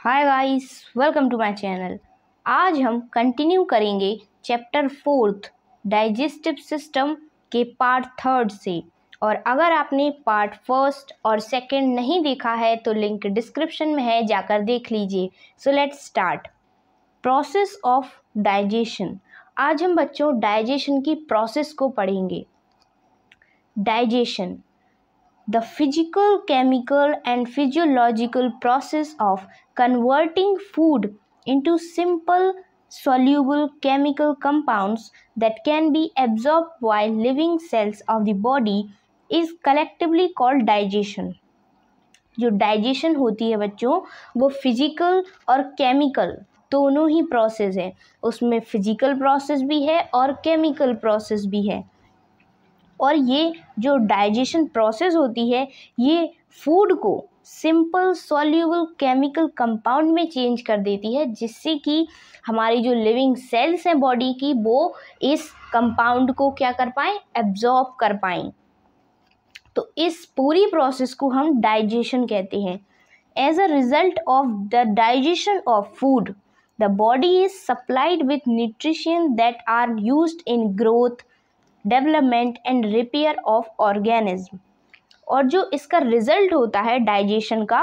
Hi guys welcome to my channel आज हम continue करेंगे चैप्टर फोर्थ डाइजेस्टिव सिस्टम के पार्ट थर्ड से और अगर आपने पार्ट फर्स्ट और सेकंड नहीं देखा है तो लिंक डिस्क्रिप्शन में है जाकर देख लीजिए so let's start process of digestion आज हम बच्चों डाइजेशन की प्रोसेस को पढ़ेंगे digestion the physical, chemical, and physiological process of converting food into simple soluble chemical compounds that can be absorbed by living cells of the body is collectively called digestion. जो digestion होती है बच्चों वो physical और chemical दोनों ही process है उसमें physical process भी है और केमिकल प्रोसेस भी है और ये जो डाइजेशन प्रोसेस होती है ये फूड को सिंपल सॉल्यूबल केमिकल कंपाउंड में चेंज कर देती है जिससे कि हमारी जो लिविंग सेल्स हैं बॉडी की वो इस कंपाउंड को क्या कर पाएँ एब्जॉर्ब कर पाएँ तो इस पूरी प्रोसेस को हम डाइजेशन कहते हैं as a result of the digestion of food the body is supplied with nutrition that are use in growth development and repair of organism और जो इसका रिजल्ट होता है डाइजेशन का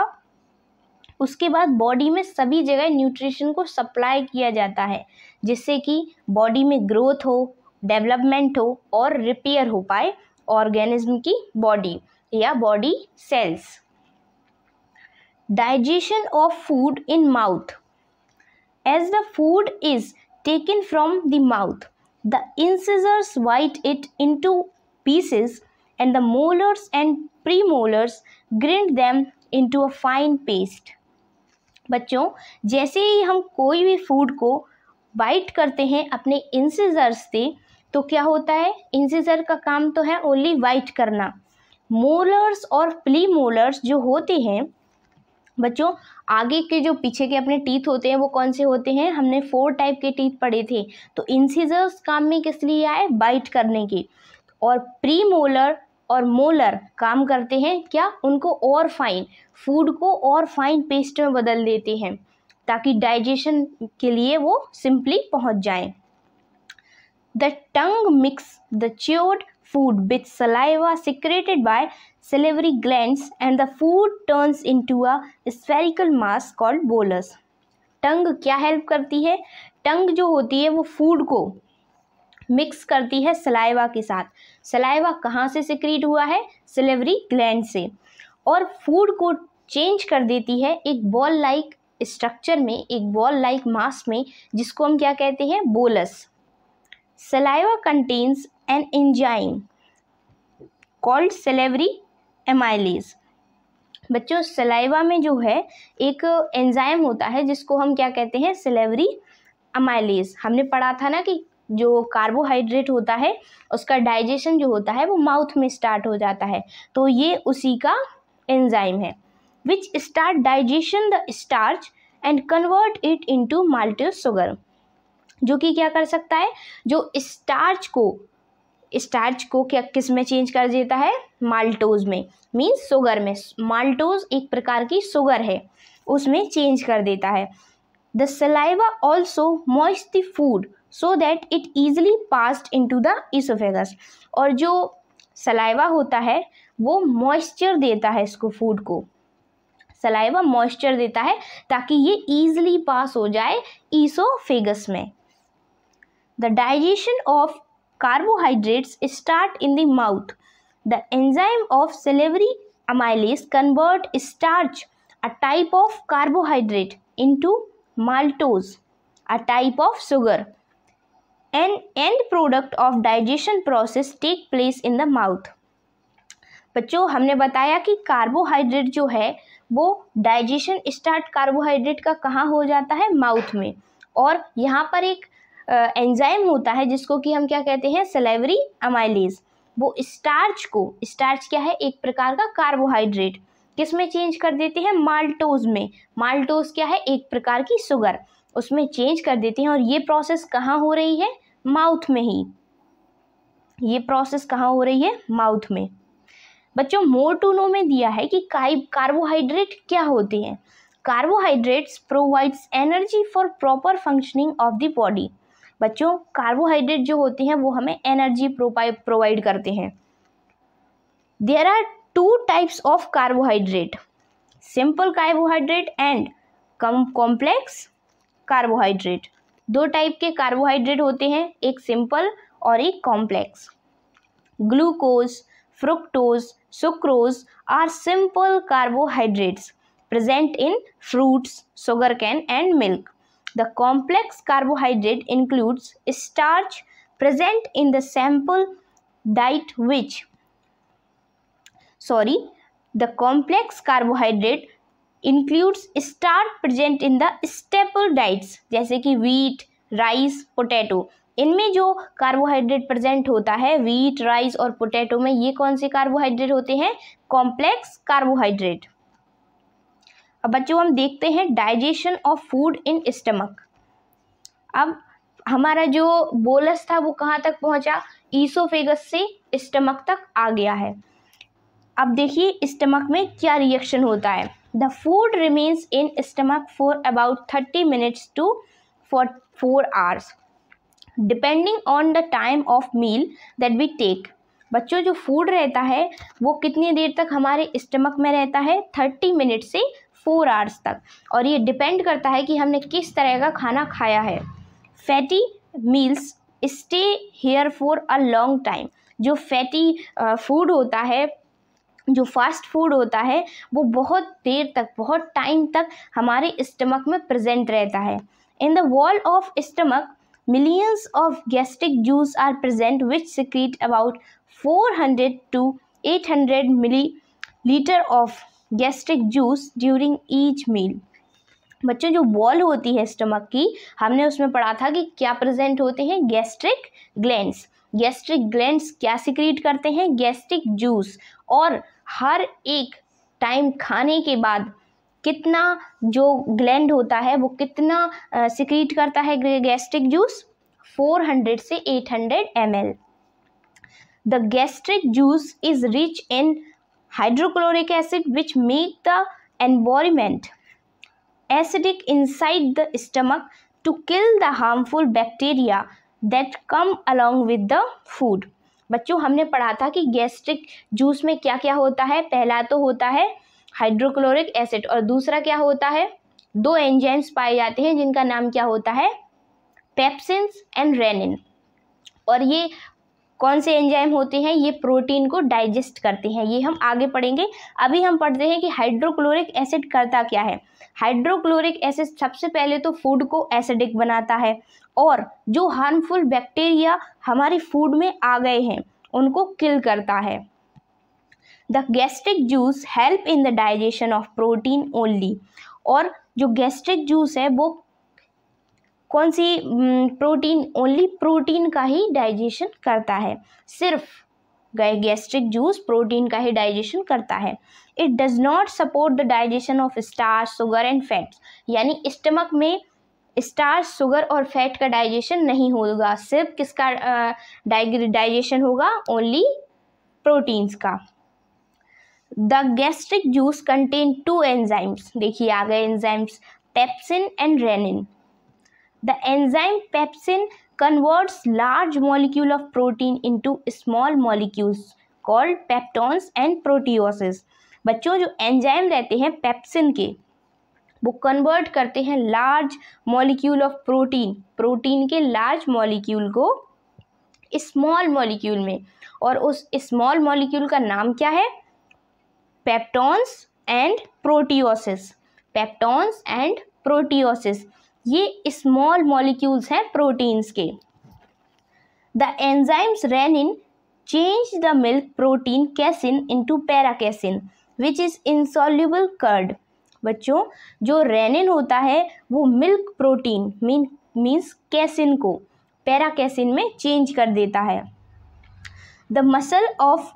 उसके बाद बॉडी में सभी जगह न्यूट्रिशन को सप्लाई किया जाता है जिससे कि बॉडी में ग्रोथ हो डेवलपमेंट हो और रिपेयर हो पाए ऑर्गेनिज्म की बॉडी या body cells digestion of food in mouth as the food is taken from the mouth The incisors bite it into pieces and the molars and premolars grind them into a fine paste. बच्चों जैसे ही हम कोई भी food को bite करते हैं अपने incisors से तो क्या होता है इंसिजर का काम तो है ओनली वाइट करना मोलर्स और प्ली मोलर्स जो होते हैं बच्चों आगे के जो पीछे के अपने टीथ होते हैं वो कौन से होते हैं हमने फोर टाइप के टीथ पढ़े थे तो इंसीजर्स काम में किस लिए आए बाइट करने के और प्री मोलर और मोलर काम करते हैं क्या उनको और फाइन फूड को और फाइन पेस्ट में बदल देते हैं ताकि डाइजेशन के लिए वो सिंपली पहुंच जाए the tongue mix the chewed food with saliva secreted by salivary glands and the food turns into a spherical mass called bolus. Tongue क्या हेल्प करती है टंग जो होती है वो फूड को मिक्स करती है सलाइवा के साथ सलाइवा कहाँ से सिक्रीट हुआ है सिलेवरी ग्लैंड से और फूड को चेंज कर देती है एक बॉल लाइक स्ट्रक्चर में एक बॉल लाइक मास में जिसको हम क्या कहते हैं bolus Saliva contains an enzyme called salivary amylase. बच्चों सलाइवा में जो है एक एंजाइम होता है जिसको हम क्या कहते हैं सेलेवरी अमाइलेज हमने पढ़ा था ना कि जो कार्बोहाइड्रेट होता है उसका डाइजेशन जो होता है वो माउथ में स्टार्ट हो जाता है तो ये उसी का एंजाइम है which start digestion the starch and convert it into malto sugar जो कि क्या कर सकता है जो स्टार्च को स्टार्च को क्या किस में चेंज कर देता है माल्टोज में मीन्स शुगर में माल्टोज एक प्रकार की शुगर है उसमें चेंज कर देता है the saliva also moist the food so that it easily passed in to the oesophagus और जो सलाइवा होता है वो मॉइस्चर देता है इसको फूड को सलाइवा मॉइस्चर देता है ताकि ये ईजिली पास हो जाए ईसोफेगस में The digestion of carbohydrates start in the mouth. The enzyme of salivary amylase convert starch, a type of carbohydrate, into maltose, a type of sugar. An end product of digestion process take place in the mouth. बच्चों हमने बताया कि carbohydrate जो है वो digestion start carbohydrate का कहाँ हो जाता है माउथ में और यहाँ पर एक एंजाइम होता है जिसको कि हम क्या कहते हैं सेलेवरी अमाइलेज वो स्टार्च को स्टार्च क्या है एक प्रकार का कार्बोहाइड्रेट किस में चेंज कर देते हैं माल्टोज में माल्टोज क्या है एक प्रकार की शुगर उसमें चेंज कर देते हैं और ये प्रोसेस कहाँ हो रही है माउथ में ही ये प्रोसेस कहाँ हो रही है माउथ में बच्चों मोर में दिया है कि कार्बोहाइड्रेट क्या होते हैं carbohydrates provides energy for proper functioning of the body बच्चों कार्बोहाइड्रेट जो होते हैं वो हमें एनर्जी प्रोवाइड करते हैं there are two types of carbohydrate simple carbohydrate and com complex carbohydrate दो टाइप के कार्बोहाइड्रेट होते हैं एक सिंपल और एक complex glucose fructose sucrose are simple carbohydrates in fruits sugar cane and milk The complex carbohydrate includes starch present in the sample diet which sorry the complex carbohydrate includes starch present in the staple diets जैसे कि wheat, rice, potato इनमें जो carbohydrate present होता है wheat rice और potato में ये कौन से कार्बोहाइड्रेट होते हैं कॉम्प्लेक्स कार्बोहाइड्रेट अब बच्चों हम देखते हैं digestion of food in stomach अब हमारा जो बोलस था वो कहाँ तक पहुँचा ईसोफेगस से स्टमक तक आ गया है अब देखिए स्टमक में क्या रिएक्शन होता है the food remains in stomach for about thirty minutes to for four hours depending on the time of meal that we take बच्चों जो फूड रहता है वो कितनी देर तक हमारे स्टमक में रहता है थर्टी मिनट से फोर आवर्स तक और ये डिपेंड करता है कि हमने किस तरह का खाना खाया है fatty meals stay here for a long time जो फैटी फूड होता है जो फास्ट फूड होता है वो बहुत देर तक बहुत टाइम तक हमारे स्टमक में प्रेजेंट रहता है in the wall of stomach juice are present which secrete about four hundred to eight hundred millilitre of gastric juice during each meal बच्चों जो वॉल होती है स्टमक की हमने उसमें पढ़ा था कि क्या प्रेजेंट होते हैं गैस्ट्रिक ग्लैंड्स गैस्ट्रिक ग्लैंड्स क्या सिक्रीट करते हैं गैस्ट्रिक जूस और हर एक टाइम खाने के बाद कितना जो ग्लैंड होता है वो कितना सिक्रीट करता है गैस्ट्रिक जूस 400 से 800 ml the gastric juice is rich in hydrochloric acid which make the environment acidic inside the stomach to kill the harmful bacteria that come along with the food बच्चों हमने पढ़ा था कि gastric juice में क्या क्या होता है पहला तो होता है हाइड्रोक्लोरिक एसिड और दूसरा क्या होता है दो एंजाइम्स पाए जाते हैं जिनका नाम क्या होता है पेप्सिन एंड रेनिन और ये कौन से एंजाइम होते हैं ये प्रोटीन को डाइजेस्ट करते हैं ये हम आगे पढ़ेंगे अभी हम पढ़ते हैं कि हाइड्रोक्लोरिक एसिड करता क्या है हाइड्रोक्लोरिक एसिड सबसे पहले तो फूड को एसिडिक बनाता है और जो हार्मफुल बैक्टीरिया हमारे फूड में आ गए हैं उनको किल करता है the gastric juice help in the digestion of protein only और जो गैस्ट्रिक जूस है वो कौन सी हम्म, प्रोटीन ओनली प्रोटीन का ही डाइजेशन करता है सिर्फ गैस्ट्रिक जूस प्रोटीन का ही डाइजेशन करता है it does not support the digestion of starch sugar and fats यानी स्टमक में स्टार्च सुगर और फैट का डाइजेशन नहीं होगा सिर्फ किसका डाइजेशन होगा ओनली प्रोटीन्स का the gastric juice contain two enzymes देखिए आ गए enzymes pepsin and rennin the enzyme pepsin converts large molecule of protein into small molecules called peptones and proteases बच्चों जो एंजाइम रहते हैं पेप्सिन के वो कन्वर्ट करते हैं large molecule of protein protein के लार्ज मॉलिक्यूल को स्मॉल मॉलिक्यूल में और उस स्मॉल मॉलिक्यूल का नाम क्या है peptones and proteoses peptones and proteoses ये स्मॉल मॉलिक्यूल्स हैं प्रोटीन्स के the enzymes rennin change the milk protein casein para casein which is insoluble curd बच्चों जो रेनिन होता है वो milk protein mean means casein को पैरा कैसिन में चेंज कर देता है the muscle of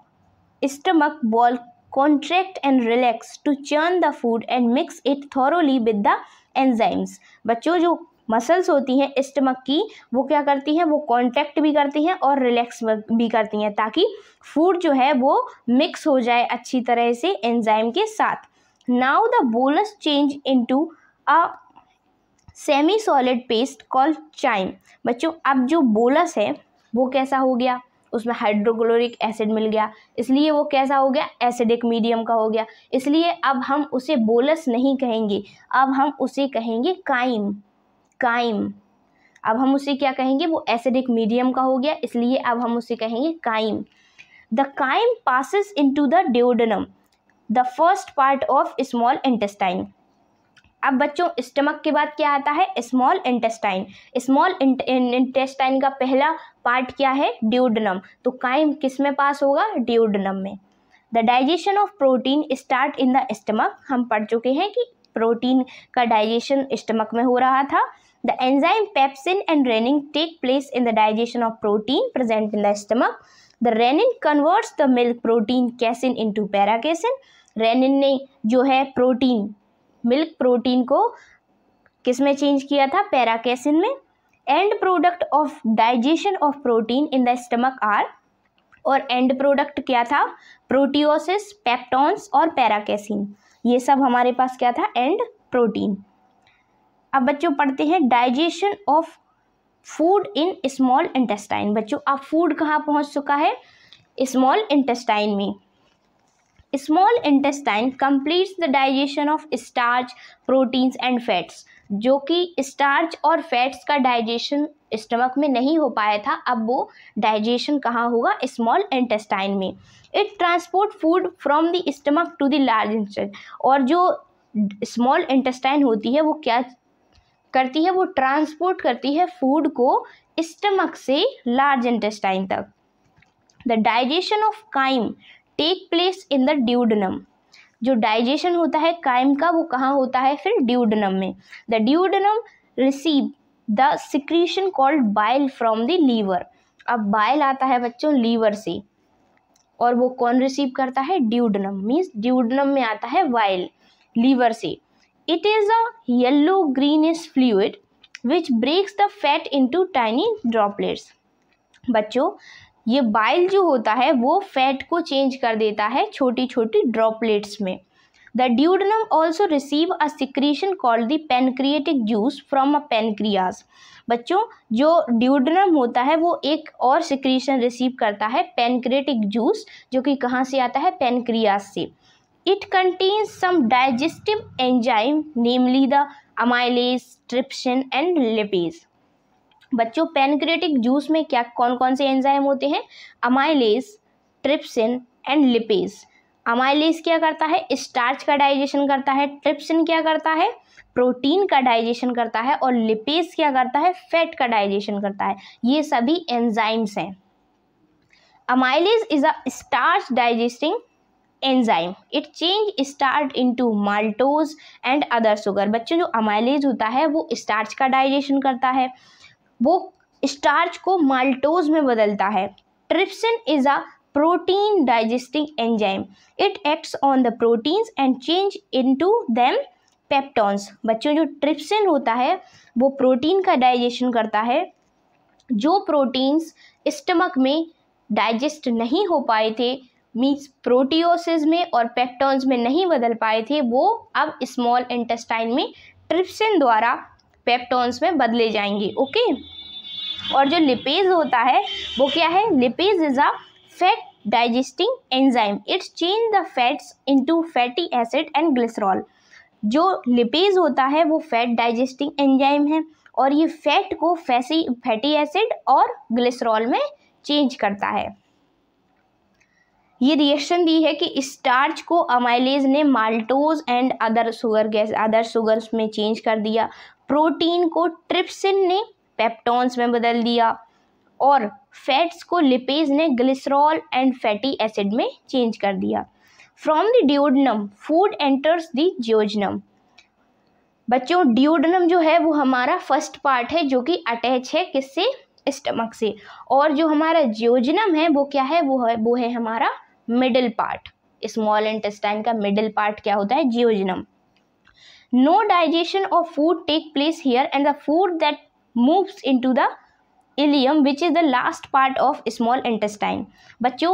stomach wall contract and relax to churn the food and mix it thoroughly with the enzymes बच्चों जो मसल्स होती हैं स्टमक की वो क्या करती हैं वो कॉन्ट्रैक्ट भी करती हैं और रिलैक्स भी करती हैं ताकि फूड जो है वो मिक्स हो जाए अच्छी तरह से एंजाइम के साथ now the bolus change into a semi solid paste call chyme बच्चों अब जो बोलस है वो कैसा हो गया उसमें हाइड्रोक्लोरिक एसिड मिल गया इसलिए वो कैसा हो गया एसिडिक मीडियम का हो गया इसलिए अब हम उसे बोलस नहीं कहेंगे अब हम उसे कहेंगे काइम काइम अब हम उसे क्या कहेंगे वो एसिडिक मीडियम का हो गया इसलिए अब हम उसे कहेंगे chyme the chyme passes in to the duodenum the first part of small intestine अब बच्चों स्टमक के बाद क्या आता है स्मॉल इंटेस्टाइन स्मॉल इंटेस्टाइन का पहला पार्ट क्या है ड्यूडनम तो काइम किस में पास होगा ड्यूडनम में the digestion of protein start in the stomach हम पढ़ चुके हैं कि प्रोटीन का डाइजेशन स्टमक में हो रहा था the enzyme pepsin and rennin take place in the digestion of protein present in the stomach the rennin converts the milk protein casein into paracasein rennin ने जो है प्रोटीन मिल्क प्रोटीन को किस में चेंज किया था पैराकेसिन में end product of digestion of protein in the stomach are और एंड प्रोडक्ट क्या था प्रोटियोसिस पेप्टॉन्स और पैराकेसिन ये सब हमारे पास क्या था एंड प्रोटीन अब बच्चों पढ़ते हैं digestion of food in small intestine बच्चों अब फूड कहाँ पहुँच चुका है स्मॉल इंटेस्टाइन में small intestine completes the digestion of starch proteins and fats जो कि स्टार्च और फैट्स का डाइजेशन स्टमक में नहीं हो पाया था अब वो डाइजेशन कहाँ होगा स्मॉल इंटेस्टाइन में it transport food from the stomach to the large intestine और जो स्मॉल इंटेस्टाइन होती है वो क्या करती है वो ट्रांसपोर्ट करती है फूड को स्टमक से लार्ज इंटेस्टाइन तक the digestion of chyme take place in the duodenum जो डाइजेशन होता है कायम का वो कहाँ होता है फिर ड्यूडनम में the duodenum receive the secretion called bile from the liver अब बाइल आता है बच्चों लीवर से और वो कौन रिसीव करता है ड्यूडनम मीन्स ड्यूडनम में आता है वाइल लीवर से it is a yellow greenish fluid which breaks the fat in to tiny droplets बच्चों ये बाइल जो होता है वो फैट को चेंज कर देता है छोटी छोटी ड्रॉपलेट्स में the duodenum also receive a secretion call the pancreatic juice from a pancreas बच्चों जो ड्यूडनम होता है वो एक और सिक्रीशन रिसीव करता है पेनक्रेटिक जूस जो कि कहाँ से आता है पेनक्रियाज से it contains some digestive enzyme namely the amylase trypsin and lipase बच्चों पेनक्रेटिक जूस में क्या कौन कौन से एंजाइम होते हैं amylase trypsin and lipase amylase क्या करता है स्टार्च का डाइजेशन करता है ट्रिप्सिन क्या करता है प्रोटीन का डाइजेशन करता है और लिपेज क्या करता है फैट का डाइजेशन करता है ये सभी एंजाइम्स हैं amylase is a starch digesting enzyme it change starch into maltose and other sugar बच्चों जो अमाइलेज होता है वो स्टार्च का डाइजेशन करता है वो स्टार्च को माल्टोज में बदलता है trypsin is a digesting digesting it acts on the proteins and change in to them peptones बच्चों जो ट्रिप्सिन होता है वो प्रोटीन का डाइजेशन करता है जो प्रोटीन्स स्टमक में डाइजेस्ट नहीं हो पाए थे मीन्स प्रोटियोसिस में और पेप्टॉन्स में नहीं बदल पाए थे वो अब स्मॉल इंटेस्टाइन में ट्रिप्सिन द्वारा पेप्टोन्स में बदले जाएंगे ओके और जो लिपेज होता है वो क्या है lipase is a fat digesting enzyme its change the fats into fatty acid and glycerol जो लिपेज होता है वो फैट डाइजेस्टिंग एंजाइम है और ये फैट को फैसी फैटी एसिड और ग्लिसरॉल में चेंज करता है ये रिएक्शन दी है कि स्टार्च को अमाइलेज ने माल्टोज एंड अदर शुगर गैस अदर शुगर्स में चेंज कर दिया प्रोटीन को ट्रिप्सिन ने पेप्टॉन्स में बदल दिया और फैट्स को लिपेज ने ग्लिसरॉल एंड फैटी एसिड में चेंज कर दिया from the duodenum food enters the jejunum बच्चों ड्योडनम जो है वो हमारा फर्स्ट पार्ट है जो कि अटैच है किससे स्टमक से और जो हमारा जियोजनम है वो क्या है वो है वो है हमारा मिडिल पार्ट स्मॉल इंटेस्टाइन का मिडिल पार्ट क्या होता है jejunum no digestion of food take place here and the food that moves into the ileum which is the last part of small intestine बच्चों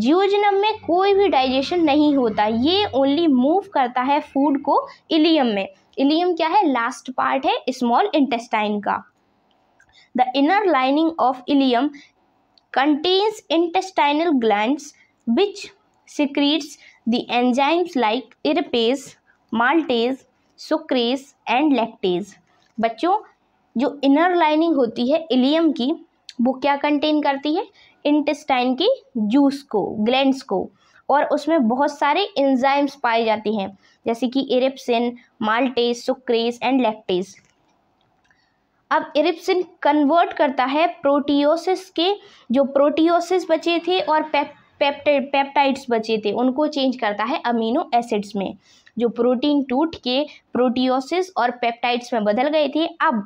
जियोजनम में कोई भी digestion नहीं होता ये ओनली मूव करता है फूड को इलियम में इलियम क्या है लास्ट पार्ट है स्मॉल इंटेस्टाइन का the inner lining of ileum contains intestinal gland which secretes the enzymes like erepsin maltase sucrase and lactase बच्चों जो इनर लाइनिंग होती है इलियम की वो क्या कंटेन करती है इंटेस्टाइन की जूस को ग्लैंड्स को और उसमें बहुत सारे इंजाइम्स पाए जाते हैं जैसे कि erepsin maltase sucrase and lactase अब इरिप्सिन कन्वर्ट करता है प्रोटियोसिस के जो प्रोटियोसिस बचे थे और पेप पेप्टाइड पेप्टाइड्स बचे थे उनको चेंज करता है अमीनो एसिड्स में जो प्रोटीन टूट के प्रोटियोसिस और पेप्टाइड्स में बदल गए थे अब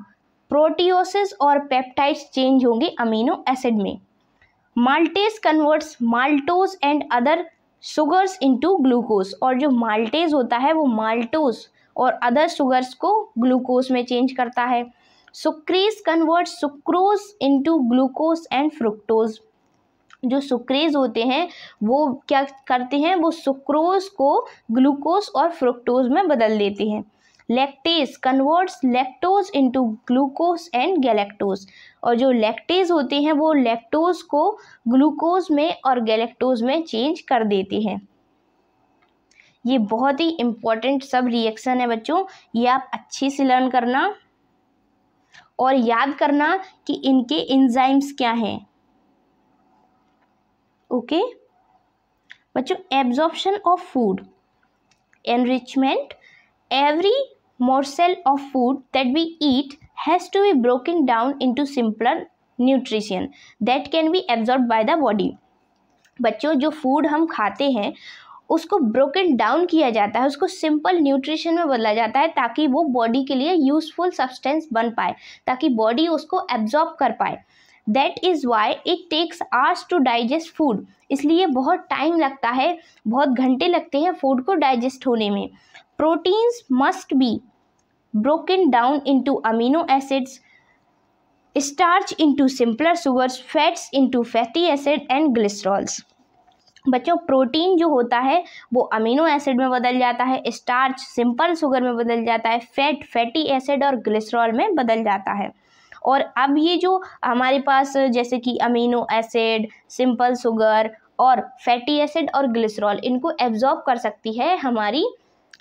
प्रोटियोसिस और पेप्टाइड्स चेंज होंगे अमीनो एसिड में maltase converts maltose and other sugars into glucose और जो माल्टेज होता है वो माल्टोज और अदर शुगर्स को ग्लूकोज में चेंज करता है sucrase convert sucrose into glucose and fructose जो सुक्रेज होते हैं वो क्या करते हैं वो सुक्रोज को ग्लूकोज और फ्रुक्टोज में बदल देते हैं lactase converts lactose into glucose and galactose और जो लैक्टेज होते हैं वो लैक्टोज को ग्लूकोज में और गैलेक्टोज में चेंज कर देते हैं ये बहुत ही इम्पॉर्टेंट सब रिएक्शन है बच्चों ये आप अच्छे से लर्न करना और याद करना कि इनके एंजाइम्स क्या हैं ओके बच्चों absorption of food enrichment every of food that we eat has to be broken down in to simpler nutrition that can be absorb by the body बच्चों जो फूड हम खाते हैं उसको ब्रोकन डाउन किया जाता है उसको सिंपल न्यूट्रिशन में बदला जाता है ताकि वो बॉडी के लिए यूज़फुल सब्सटेंस बन पाए ताकि बॉडी उसको एब्जॉर्ब कर पाए that is why it takes hours to digest food इसलिए बहुत टाइम लगता है बहुत घंटे लगते हैं फूड को डाइजेस्ट होने में proteins must be broken down into amino acids starch into simpler sugars fats into fatty acid and glycerols बच्चों प्रोटीन जो होता है वो अमीनो एसिड में बदल जाता है स्टार्च सिंपल शुगर में बदल जाता है फैट फैटी एसिड और ग्लिसरॉल में बदल जाता है और अब ये जो हमारे पास जैसे कि अमीनो एसिड सिंपल शुगर और फैटी एसिड और ग्लिसरॉल इनको एब्जॉर्ब कर सकती है हमारी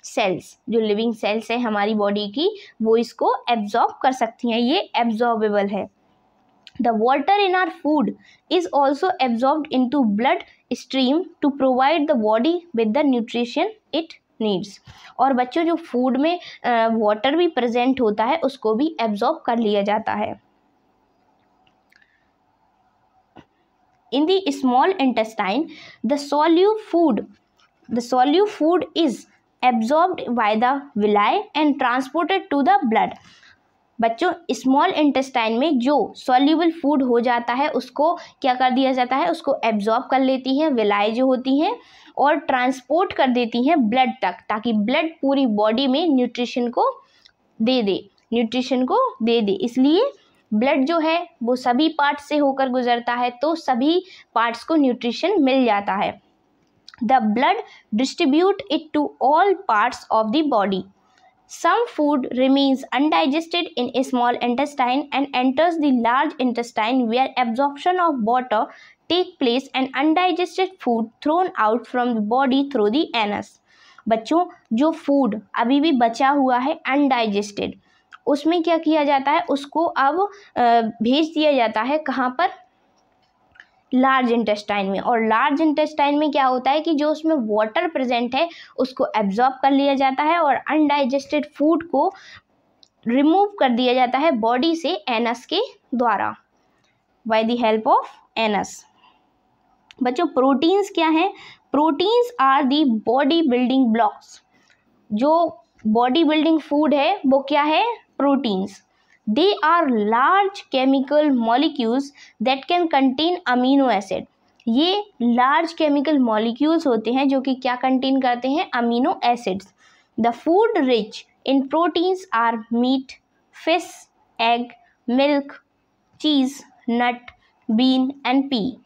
सेल्स जो लिविंग सेल्स है हमारी बॉडी की वो इसको एब्जॉर्ब कर सकती हैं ये एब्जॉर्बेबल है the water in our food is also absorb in to blood stream to provide the body with the nutrition it needs और बच्चों जो फूड में वाटर भी प्रेजेंट होता है उसको भी एब्जॉर्ब कर लिया जाता है in the small intestine the soluble food the soluble food is absorb by the villi and transported to the blood बच्चों स्मॉल इंटेस्टाइन में जो सॉल्यूबल फूड हो जाता है उसको क्या कर दिया जाता है उसको एब्जॉर्ब कर लेती हैं विलाइज होती हैं और ट्रांसपोर्ट कर देती हैं ब्लड तक ताकि ब्लड पूरी बॉडी में न्यूट्रिशन को दे दे न्यूट्रिशन को दे दे इसलिए ब्लड जो है वो सभी पार्ट से होकर गुजरता है तो सभी पार्ट्स को न्यूट्रिशन मिल जाता है the blood distribute it to all parts of the body Some food remains undigested in small intestine and enters the large intestine where absorption of water take place and undigested food thrown out from the body through the anus. बच्चों जो food अभी भी बचा हुआ है undigested उसमें क्या किया जाता है उसको अब भेज दिया जाता है कहाँ पर लार्ज इंटेस्टाइन में और लार्ज इंटेस्टाइन में क्या होता है कि जो उसमें वाटर प्रेजेंट है उसको एब्जॉर्ब कर लिया जाता है और अनडाइजेस्टेड फूड को रिमूव कर दिया जाता है बॉडी से एनस के द्वारा by the help of anus बच्चों प्रोटीन्स क्या हैं proteins are the body building blocks जो बॉडी बिल्डिंग फूड है वो क्या है proteins They are large chemical molecules that can contain amino acid. ये large chemical molecules होते हैं जो कि क्या कंटेन करते हैं amino acids. The food rich in proteins are meat, fish, egg, milk, cheese, nut, bean and pea.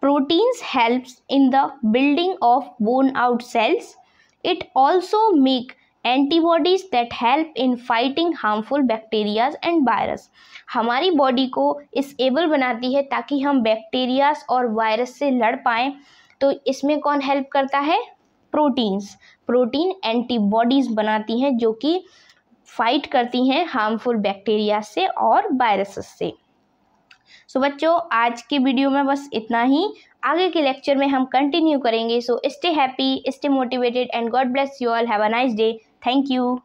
Proteins helps in the building of bone out cells. It also make antibodies that help in fighting harmful bacterias and virus हमारी body को इस able बनाती है ताकि हम bacterias और virus से लड़ पाएँ तो इसमें कौन हेल्प करता है प्रोटीन्स प्रोटीन एंटीबॉडीज़ बनाती हैं जो कि फाइट करती हैं हार्मफुल बैक्टीरिया से और वायरसेस से सो so, बच्चों आज के वीडियो में बस इतना ही आगे के लेक्चर में हम कंटिन्यू करेंगे so stay happy stay motivated and God bless you all have a nice day Thank you.